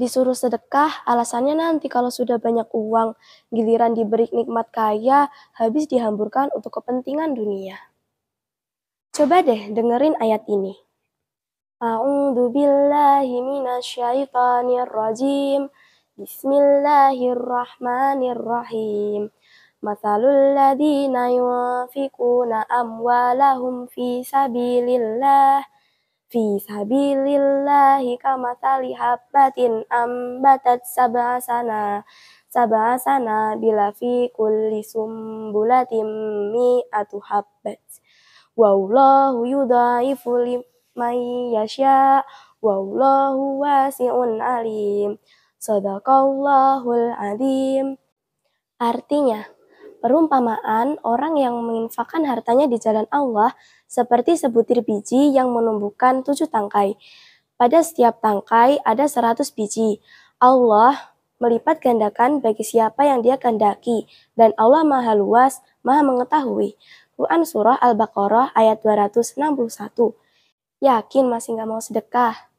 Disuruh sedekah, alasannya nanti kalau sudah banyak uang, giliran diberi nikmat kaya, habis dihamburkan untuk kepentingan dunia. Coba deh dengerin ayat ini. A'udzu billahi minasyaitonir rajim. Bismillahirrahmanirrahim. Mathalul ladhina yunfikuna amwalahum fi sabilillah Fi sabilillahi kamathali habbatin ambatat sabasana sabasana bila fi kulli sumbulatin mi'atu habbat. Wallahu yudhaifu liman yasha' wallahu wasi'un alim. Sadaqallahul adim Artinya, Perumpamaan orang yang menginfakkan hartanya di jalan Allah seperti sebutir biji yang menumbuhkan tujuh tangkai. Pada setiap tangkai ada seratus biji. Allah melipat gandakan bagi siapa yang dia kandaki. dan Allah maha luas, maha mengetahui. Quran Surah Al-Baqarah ayat 261. Yakin masih nggak mau sedekah?